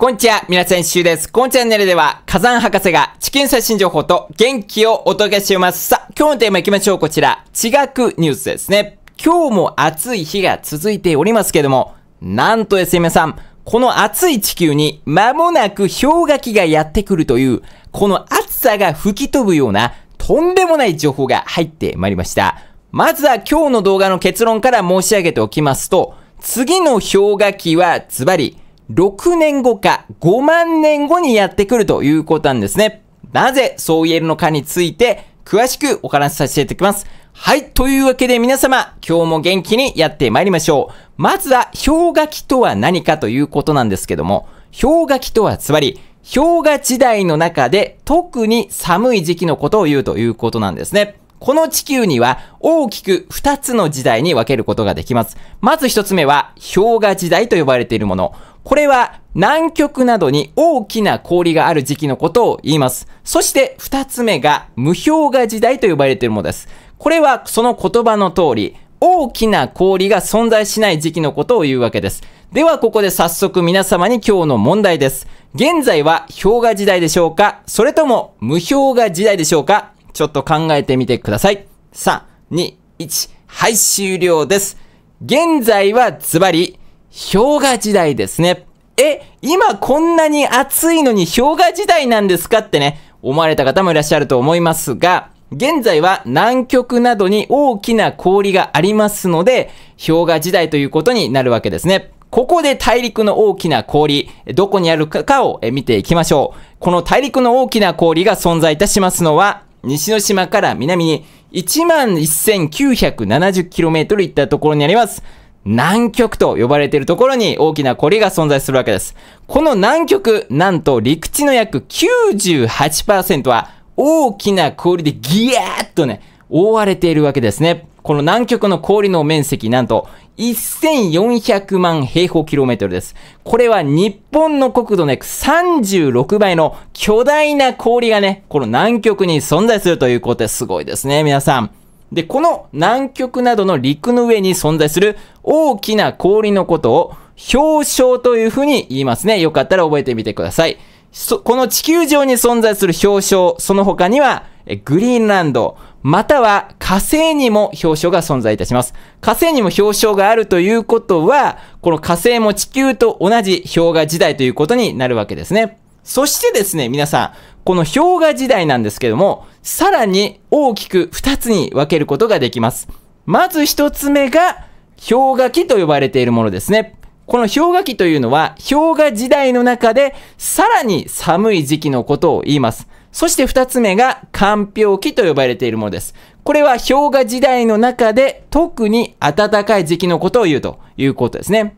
こんにちは、皆さん、一周です。このチャンネルでは、火山博士が地球最新情報と元気をお届けしています。さあ、今日のテーマ行きましょう。こちら、地学ニュースですね。今日も暑い日が続いておりますけども、なんとですね、皆さん、この暑い地球に間もなく氷河期がやってくるという、この暑さが吹き飛ぶような、とんでもない情報が入ってまいりました。まずは今日の動画の結論から申し上げておきますと、次の氷河期はズバリ、6年後か5万年後にやってくるということなんですね。なぜそう言えるのかについて詳しくお話しさせていただきます。はい。というわけで皆様、今日も元気にやってまいりましょう。まずは、氷河期とは何かということなんですけども、氷河期とはつまり、氷河時代の中で特に寒い時期のことを言うということなんですね。この地球には大きく2つの時代に分けることができます。まず1つ目は氷河時代と呼ばれているもの。これは南極などに大きな氷がある時期のことを言います。そして二つ目が無氷河時代と呼ばれているものです。これはその言葉の通り、大きな氷が存在しない時期のことを言うわけです。ではここで早速皆様に今日の問題です。現在は氷河時代でしょうかそれとも無氷河時代でしょうかちょっと考えてみてください。3、2、1、はい、終了です。現在はズバリ氷河時代ですね。え、今こんなに暑いのに氷河時代なんですかってね、思われた方もいらっしゃると思いますが、現在は南極などに大きな氷がありますので、氷河時代ということになるわけですね。ここで大陸の大きな氷、どこにあるかを見ていきましょう。この大陸の大きな氷が存在いたしますのは、西之島から南に 11,970km いったところにあります。南極と呼ばれているところに大きな氷が存在するわけです。この南極、なんと陸地の約98%は大きな氷でギヤーッとね、覆われているわけですね。この南極の氷の面積、なんと1400万平方キロメートルです。これは日本の国土の約36倍の巨大な氷がね、この南極に存在するということですごいですね、皆さん。で、この南極などの陸の上に存在する大きな氷のことを氷床というふうに言いますね。よかったら覚えてみてください。そ、この地球上に存在する氷床、その他にはグリーンランド、または火星にも氷床が存在いたします。火星にも氷床があるということは、この火星も地球と同じ氷河時代ということになるわけですね。そしてですね、皆さん、この氷河時代なんですけども、さらに大きく2つに分けることができます。まず1つ目が、氷河期と呼ばれているものですね。この氷河期というのは、氷河時代の中で、さらに寒い時期のことを言います。そして2つ目が、寒氷期と呼ばれているものです。これは氷河時代の中で、特に暖かい時期のことを言うということですね。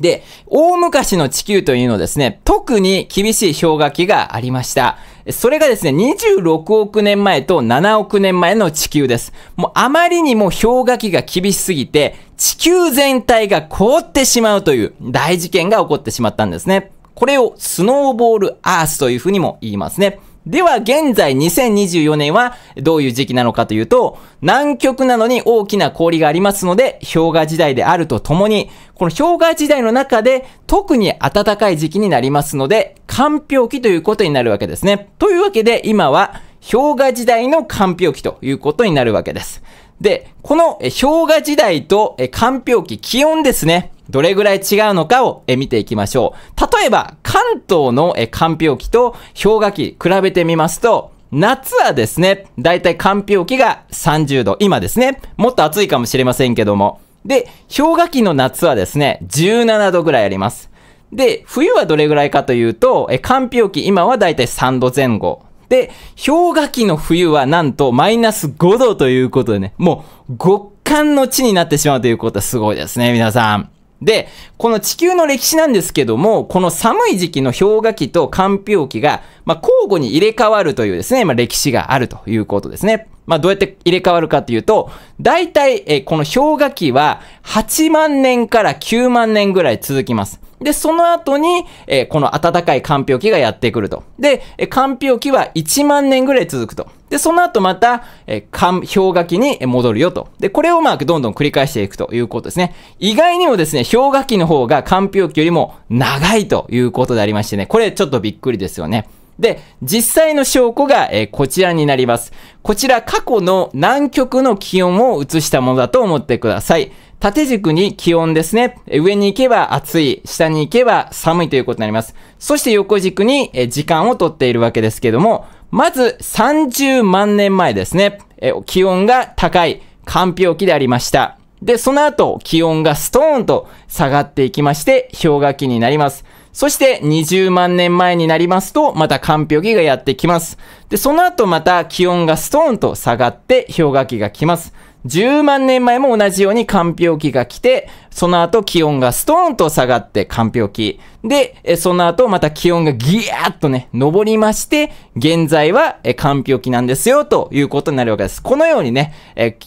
で、大昔の地球というのですね、特に厳しい氷河期がありました。それがですね、26億年前と7億年前の地球です。もうあまりにも氷河期が厳しすぎて、地球全体が凍ってしまうという大事件が起こってしまったんですね。これをスノーボールアースというふうにも言いますね。では、現在2024年はどういう時期なのかというと、南極なのに大きな氷がありますので、氷河時代であるとともに、この氷河時代の中で特に暖かい時期になりますので、寒氷期ということになるわけですね。というわけで、今は氷河時代の寒氷期ということになるわけです。で、この氷河時代と寒氷期、気温ですね。どれぐらい違うのかを見ていきましょう。例えば、関東の寒氷期と氷河期比べてみますと、夏はですね、だいたい寒氷期が30度。今ですね、もっと暑いかもしれませんけども。で、氷河期の夏はですね、17度ぐらいあります。で、冬はどれぐらいかというと、え、寒氷期、今はだいたい3度前後。で、氷河期の冬はなんとマイナス5度ということでね、もう極寒の地になってしまうということはすごいですね、皆さん。で、この地球の歴史なんですけども、この寒い時期の氷河期と寒氷期が、まあ、交互に入れ替わるというですね、まあ、歴史があるということですね。まあ、どうやって入れ替わるかというと、大体、えこの氷河期は8万年から9万年ぐらい続きます。で、その後に、えー、この暖かい寒氷期がやってくると。で、え寒氷期は1万年ぐらい続くと。で、その後また、えー、寒氷河期に戻るよと。で、これをまあ、どんどん繰り返していくということですね。意外にもですね、氷河期の方が寒氷期よりも長いということでありましてね、これちょっとびっくりですよね。で、実際の証拠が、えー、こちらになります。こちら過去の南極の気温を映したものだと思ってください。縦軸に気温ですね。上に行けば暑い、下に行けば寒いということになります。そして横軸に時間をとっているわけですけども、まず30万年前ですね。気温が高い寒氷期でありました。で、その後気温がストーンと下がっていきまして氷河期になります。そして20万年前になりますと、また寒氷期がやってきます。で、その後また気温がストーンと下がって氷河期が来ます。10万年前も同じように寒氷期が来て、その後気温がストーンと下がって寒氷期。で、その後また気温がギヤーっとね、上りまして、現在は寒氷期なんですよ、ということになるわけです。このようにね、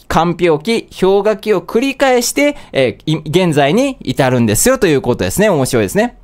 寒氷期、氷河期を繰り返して、現在に至るんですよ、ということですね。面白いですね。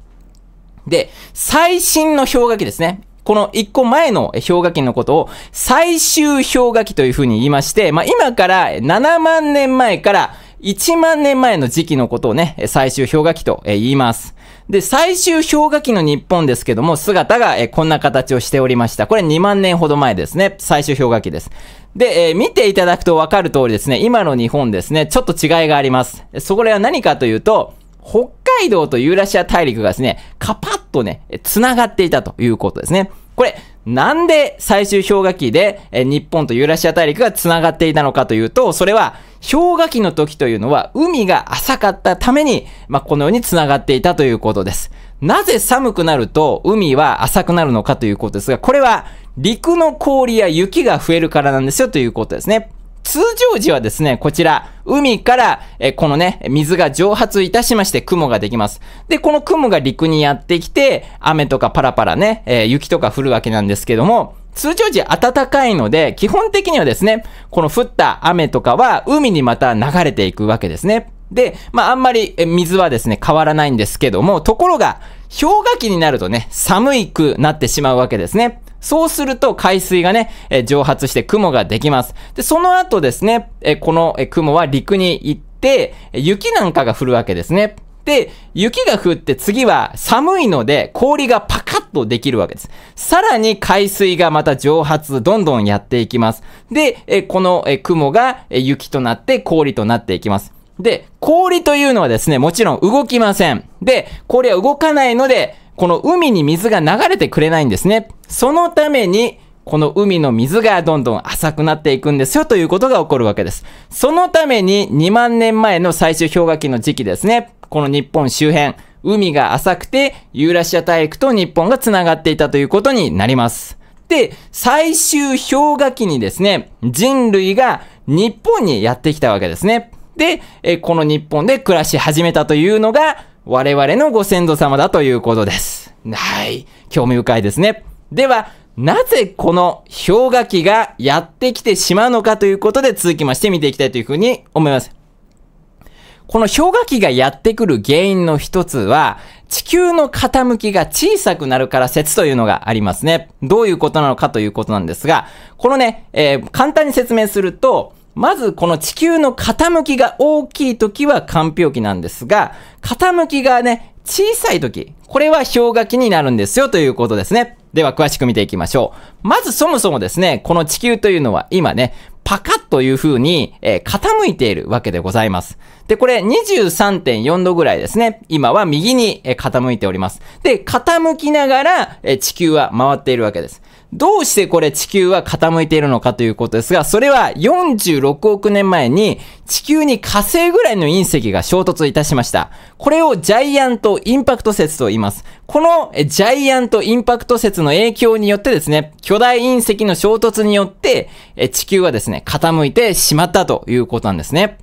で、最新の氷河期ですね。この1個前の氷河期のことを最終氷河期というふうに言いまして、まあ、今から7万年前から1万年前の時期のことをね、最終氷河期と言います。で、最終氷河期の日本ですけども、姿がこんな形をしておりました。これ2万年ほど前ですね。最終氷河期です。で、えー、見ていただくとわかる通りですね、今の日本ですね、ちょっと違いがあります。そこらは何かというと、北海道とユーラシア大陸がですね、カパッとね、繋がっていたということですね。これ、なんで最終氷河期で日本とユーラシア大陸が繋がっていたのかというと、それは氷河期の時というのは海が浅かったために、まあ、このように繋がっていたということです。なぜ寒くなると海は浅くなるのかということですが、これは陸の氷や雪が増えるからなんですよということですね。通常時はですね、こちら、海から、えこのね、水が蒸発いたしまして雲ができます。で、この雲が陸にやってきて、雨とかパラパラね、え雪とか降るわけなんですけども、通常時暖かいので、基本的にはですね、この降った雨とかは海にまた流れていくわけですね。で、まあ、あんまり水はですね、変わらないんですけども、ところが、氷河期になるとね、寒いくなってしまうわけですね。そうすると海水がね、え蒸発して雲ができます。で、その後ですね、えこの雲は陸に行って、雪なんかが降るわけですね。で、雪が降って次は寒いので氷がパカッとできるわけです。さらに海水がまた蒸発どんどんやっていきます。で、この雲が雪となって氷となっていきます。で、氷というのはですね、もちろん動きません。で、氷は動かないので、この海に水が流れてくれないんですね。そのために、この海の水がどんどん浅くなっていくんですよということが起こるわけです。そのために2万年前の最終氷河期の時期ですね。この日本周辺、海が浅くてユーラシア大陸と日本が繋がっていたということになります。で、最終氷河期にですね、人類が日本にやってきたわけですね。で、えこの日本で暮らし始めたというのが、我々のご先祖様だということです。はい。興味深いですね。では、なぜこの氷河期がやってきてしまうのかということで続きまして見ていきたいというふうに思います。この氷河期がやってくる原因の一つは、地球の傾きが小さくなるから説というのがありますね。どういうことなのかということなんですが、このね、えー、簡単に説明すると、まずこの地球の傾きが大きい時は寒氷期なんですが、傾きがね、小さい時、これは氷河期になるんですよということですね。では詳しく見ていきましょう。まずそもそもですね、この地球というのは今ね、パカッという風に、えー、傾いているわけでございます。で、これ23.4度ぐらいですね。今は右に、え傾いております。で、傾きながら、えー、地球は回っているわけです。どうしてこれ地球は傾いているのかということですが、それは46億年前に地球に火星ぐらいの隕石が衝突いたしました。これをジャイアントインパクト説と言います。このジャイアントインパクト説の影響によってですね、巨大隕石の衝突によって地球はですね、傾いてしまったということなんですね。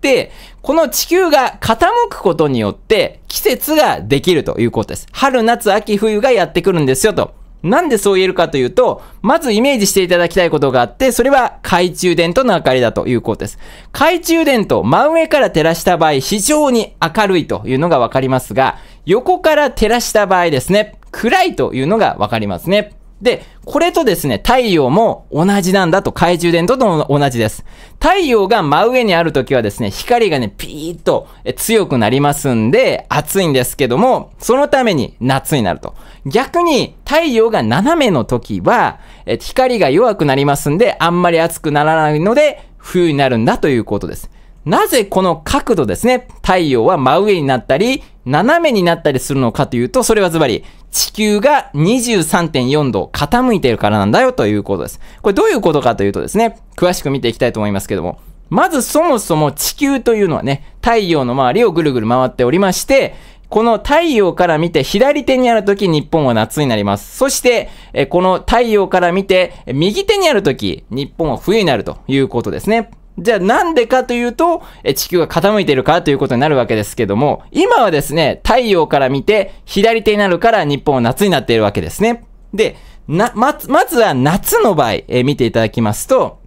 で、この地球が傾くことによって季節ができるということです。春、夏、秋、冬がやってくるんですよと。なんでそう言えるかというと、まずイメージしていただきたいことがあって、それは懐中電灯の明かりだということです。懐中電灯、真上から照らした場合、非常に明るいというのがわかりますが、横から照らした場合ですね、暗いというのがわかりますね。で、これとですね、太陽も同じなんだと、懐中電灯と同じです。太陽が真上にある時はですね、光がね、ピーッと強くなりますんで、暑いんですけども、そのために夏になると。逆に、太陽が斜めの時は、光が弱くなりますんで、あんまり暑くならないので、冬になるんだということです。なぜこの角度ですね、太陽は真上になったり、斜めになったりするのかというと、それはズバリ、地球が23.4度傾いているからなんだよということです。これどういうことかというとですね、詳しく見ていきたいと思いますけども、まずそもそも地球というのはね、太陽の周りをぐるぐる回っておりまして、この太陽から見て左手にあるとき日本は夏になります。そして、この太陽から見て右手にあるとき日本は冬になるということですね。じゃあなんでかというと、地球が傾いてるからということになるわけですけども、今はですね、太陽から見て左手になるから日本は夏になっているわけですね。で、な、ま、まずは夏の場合、えー、見ていただきますと、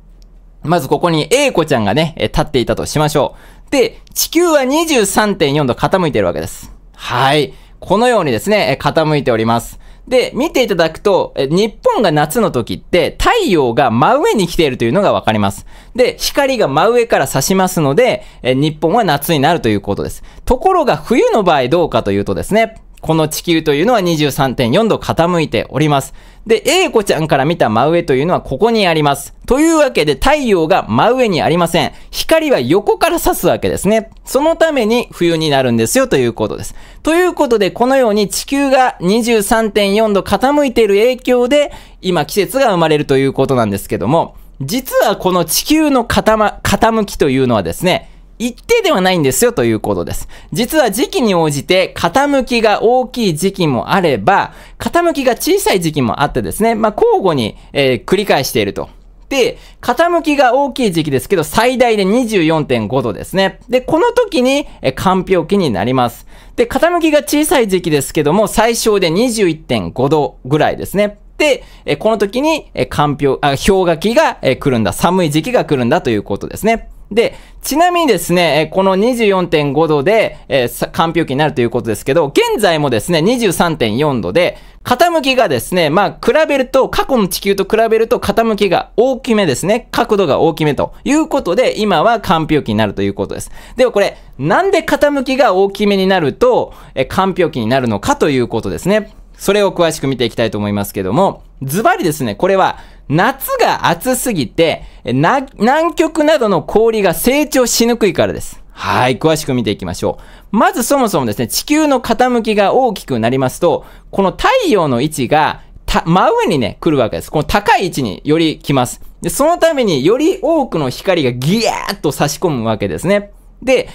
まずここに A 子ちゃんがね、えー、立っていたとしましょう。で、地球は23.4度傾いているわけです。はい。このようにですね、え傾いております。で、見ていただくと、日本が夏の時って太陽が真上に来ているというのがわかります。で、光が真上から差しますので、日本は夏になるということです。ところが冬の場合どうかというとですね、この地球というのは23.4度傾いております。で、A 子ちゃんから見た真上というのはここにあります。というわけで太陽が真上にありません。光は横から差すわけですね。そのために冬になるんですよということです。ということで、このように地球が23.4度傾いている影響で、今季節が生まれるということなんですけども、実はこの地球の傾きというのはですね、一定ではないんですよということです。実は時期に応じて傾きが大きい時期もあれば、傾きが小さい時期もあってですね、まあ、交互に、えー、繰り返していると。で、傾きが大きい時期ですけど、最大で24.5度ですね。で、この時に、え、干氷期になります。で、傾きが小さい時期ですけども、最小で21.5度ぐらいですね。で、え、この時に、え、干氷、あ、氷河期が、え、来るんだ。寒い時期が来るんだということですね。で、ちなみにですね、この24.5度で、えー、完氷期になるということですけど、現在もですね、23.4度で、傾きがですね、まあ、比べると、過去の地球と比べると傾きが大きめですね。角度が大きめということで、今は完氷期になるということです。ではこれ、なんで傾きが大きめになると、え、完氷期になるのかということですね。それを詳しく見ていきたいと思いますけども、ズバリですね、これは、夏が暑すぎて、南極などの氷が成長しにくいからです。はい、詳しく見ていきましょう。まずそもそもですね、地球の傾きが大きくなりますと、この太陽の位置が、真上にね、来るわけです。この高い位置により来ます。で、そのためにより多くの光がギヤーッと差し込むわけですね。で、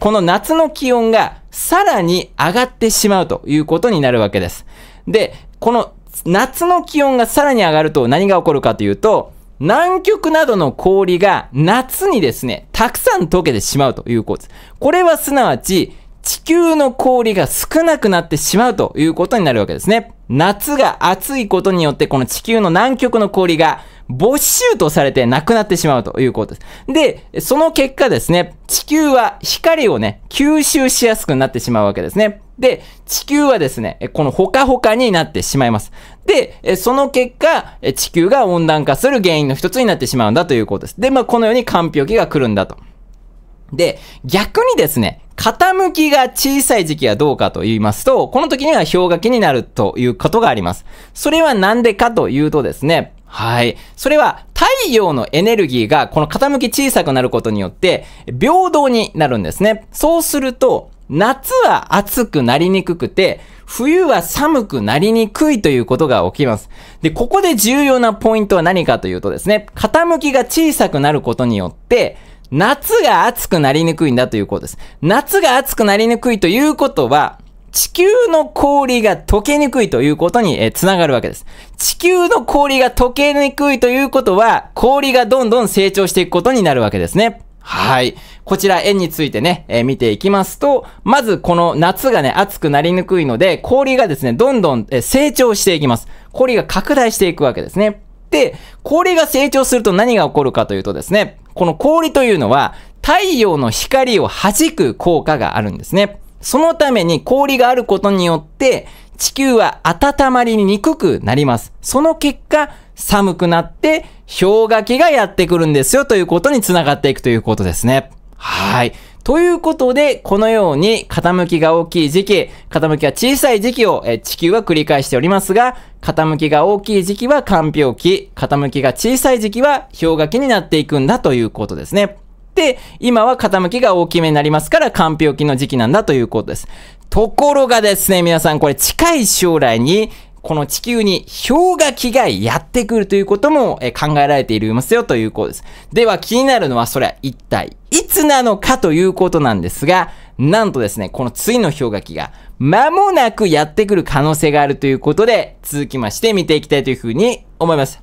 この夏の気温がさらに上がってしまうということになるわけです。で、この夏の気温がさらに上がると何が起こるかというと、南極などの氷が夏にですね、たくさん溶けてしまうということです。これはすなわち、地球の氷が少なくなってしまうということになるわけですね。夏が暑いことによって、この地球の南極の氷が没収とされてなくなってしまうということです。で、その結果ですね、地球は光をね、吸収しやすくなってしまうわけですね。で、地球はですね、このほかほかになってしまいます。で、その結果、地球が温暖化する原因の一つになってしまうんだということです。で、まあ、このように寒氷期が来るんだと。で、逆にですね、傾きが小さい時期はどうかと言いますと、この時には氷河期になるということがあります。それはなんでかというとですね、はい。それは太陽のエネルギーがこの傾き小さくなることによって平等になるんですね。そうすると、夏は暑くなりにくくて、冬は寒くなりにくいということが起きます。で、ここで重要なポイントは何かというとですね、傾きが小さくなることによって、夏が暑くなりにくいんだということです。夏が暑くなりにくいということは、地球の氷が溶けにくいということに、えがるわけです。地球の氷が溶けにくいということは、氷がどんどん成長していくことになるわけですね。はい。こちら円についてね、えー、見ていきますと、まずこの夏がね、暑くなりにくいので、氷がですね、どんどん、え成長していきます。氷が拡大していくわけですね。で、氷が成長すると何が起こるかというとですね、この氷というのは、太陽の光を弾く効果があるんですね。そのために氷があることによって、地球は温まりにくくなります。その結果、寒くなって氷河期がやってくるんですよということにつながっていくということですね。はい。ということで、このように傾きが大きい時期、傾きが小さい時期をえ地球は繰り返しておりますが、傾きが大きい時期は寒氷期、傾きが小さい時期は氷河期になっていくんだということですね。で、今は傾きが大きめになりますから、寒氷期の時期なんだということです。ところがですね、皆さんこれ近い将来にこの地球に氷河期がやってくるということも、え考えられているますよということです。では気になるのはそれは一体いつなのかということなんですが、なんとですね、この次の氷河期が間もなくやってくる可能性があるということで、続きまして見ていきたいというふうに思います。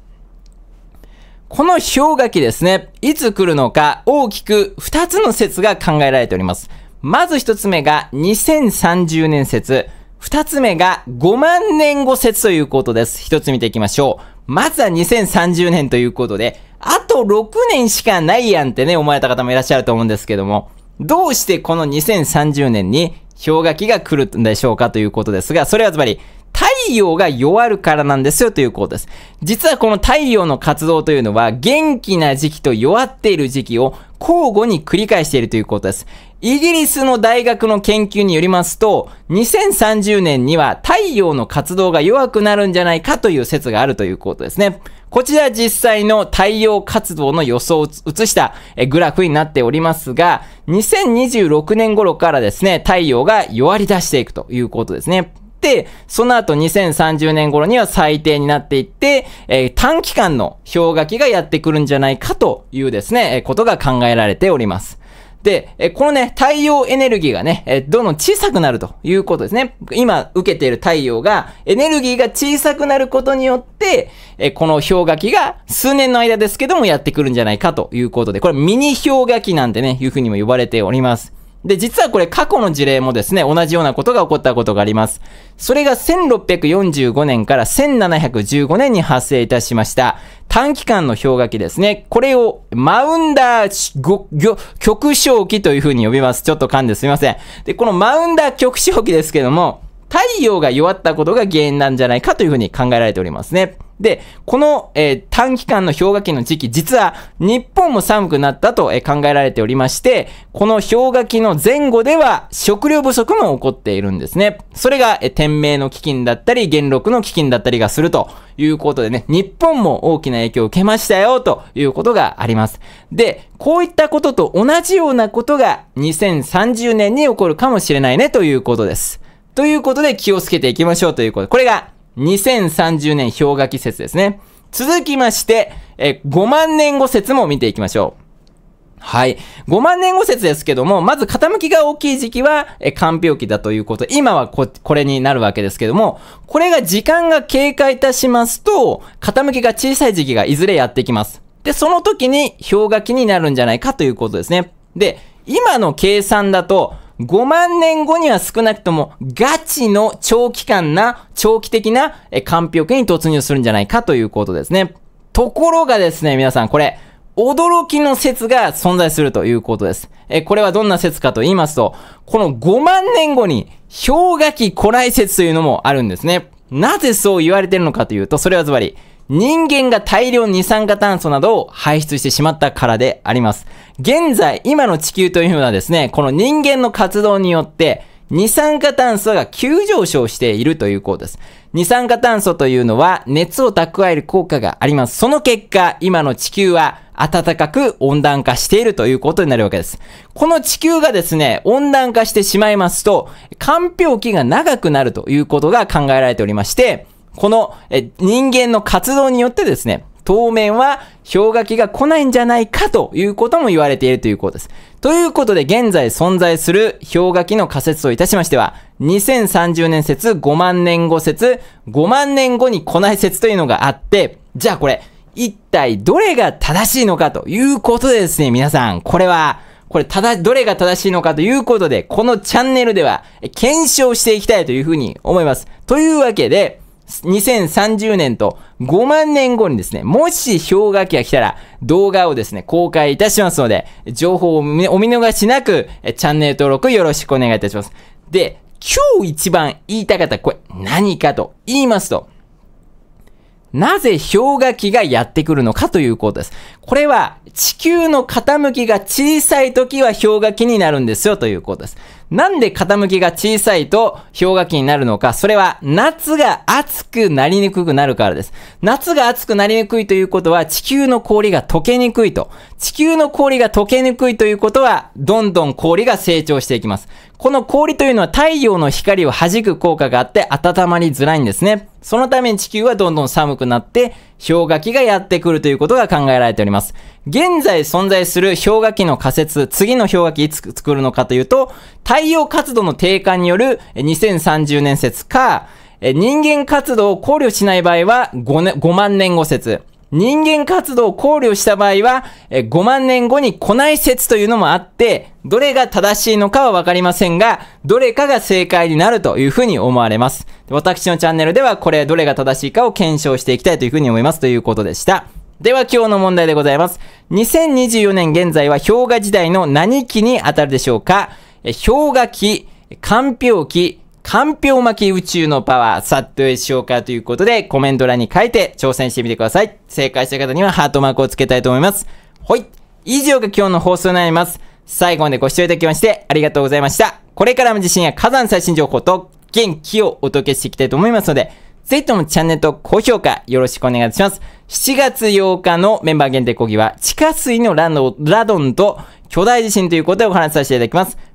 この氷河期ですね、いつ来るのか大きく2つの説が考えられております。まず1つ目が2030年説。二つ目が5万年後説ということです。一つ見ていきましょう。まずは2030年ということで、あと6年しかないやんってね、思われた方もいらっしゃると思うんですけども、どうしてこの2030年に氷河期が来るんでしょうかということですが、それはつまり、太陽が弱るからなんですよということです。実はこの太陽の活動というのは元気な時期と弱っている時期を交互に繰り返しているということです。イギリスの大学の研究によりますと、2030年には太陽の活動が弱くなるんじゃないかという説があるということですね。こちら実際の太陽活動の予想を映したグラフになっておりますが、2026年頃からですね、太陽が弱り出していくということですね。で、その後2030年頃には最低になっていって、えー、短期間の氷河期がやってくるんじゃないかというですね、ことが考えられております。で、えこのね、太陽エネルギーがね、えどんどん小さくなるということですね。今受けている太陽が、エネルギーが小さくなることによって、えこの氷河期が数年の間ですけどもやってくるんじゃないかということで、これミニ氷河期なんてね、いうふうにも呼ばれております。で、実はこれ過去の事例もですね、同じようなことが起こったことがあります。それが1645年から1715年に発生いたしました。短期間の氷河期ですね。これをマウンダー極小期というふうに呼びます。ちょっと噛んですみません。で、このマウンダー極小期ですけども、太陽が弱ったことが原因なんじゃないかというふうに考えられておりますね。で、この、えー、短期間の氷河期の時期、実は日本も寒くなったと、えー、考えられておりまして、この氷河期の前後では食料不足も起こっているんですね。それが、えー、天命の基金だったり、元禄の基金だったりがするということでね、日本も大きな影響を受けましたよということがあります。で、こういったことと同じようなことが2030年に起こるかもしれないねということです。ということで気をつけていきましょうということ。これが2030年氷河期説ですね。続きまして、え5万年後説も見ていきましょう。はい。5万年後説ですけども、まず傾きが大きい時期は、え、寒氷期だということ。今はこ、これになるわけですけども、これが時間が経過いたしますと、傾きが小さい時期がいずれやってきます。で、その時に氷河期になるんじゃないかということですね。で、今の計算だと、5万年後には少なくともガチの長期間な、長期的な、え、完璧に突入するんじゃないかということですね。ところがですね、皆さん、これ、驚きの説が存在するということです。え、これはどんな説かと言いますと、この5万年後に氷河期古来説というのもあるんですね。なぜそう言われてるのかというと、それはズバリ、人間が大量二酸化炭素などを排出してしまったからであります。現在、今の地球というのはですね、この人間の活動によって、二酸化炭素が急上昇しているということです。二酸化炭素というのは熱を蓄える効果があります。その結果、今の地球は暖かく温暖化しているということになるわけです。この地球がですね、温暖化してしまいますと、間氷期が長くなるということが考えられておりまして、この、え、人間の活動によってですね、当面は氷河期が来ないんじゃないかということも言われているということです。ということで現在存在する氷河期の仮説といたしましては、2030年説、5万年後説、5万年後に来ない説というのがあって、じゃあこれ、一体どれが正しいのかということでですね、皆さん、これは、これ、ただ、どれが正しいのかということで、このチャンネルでは、検証していきたいというふうに思います。というわけで、2030年と5万年後にですね、もし氷河期が来たら動画をですね、公開いたしますので、情報をお見逃しなく、チャンネル登録よろしくお願いいたします。で、今日一番言いたかったこれ何かと言いますと、なぜ氷河期がやってくるのかということです。これは地球の傾きが小さい時は氷河期になるんですよということです。なんで傾きが小さいと氷河期になるのか、それは夏が暑くなりにくくなるからです。夏が暑くなりにくいということは地球の氷が溶けにくいと。地球の氷が溶けにくいということは、どんどん氷が成長していきます。この氷というのは太陽の光を弾く効果があって温まりづらいんですね。そのために地球はどんどん寒くなって氷河期がやってくるということが考えられております。現在存在する氷河期の仮説、次の氷河期いつ作るのかというと、太陽活動の低下による2030年説か、人間活動を考慮しない場合は 5, 年5万年後説。人間活動を考慮した場合は、5万年後に来ない説というのもあって、どれが正しいのかはわかりませんが、どれかが正解になるというふうに思われます。私のチャンネルではこれ、どれが正しいかを検証していきたいというふうに思いますということでした。では今日の問題でございます。2024年現在は氷河時代の何期に当たるでしょうか氷河期、寒氷期、かんぴょう巻き宇宙のパワー、さっとでしようかということで、コメント欄に書いて挑戦してみてください。正解した方にはハートマークをつけたいと思います。ほい。以上が今日の放送になります。最後までご視聴いただきましてありがとうございました。これからも地震や火山最新情報と元気をお届けしていきたいと思いますので、ぜひともチャンネルと高評価よろしくお願いします。7月8日のメンバー限定講義は地下水のラドンと巨大地震ということでお話しさせていただきます。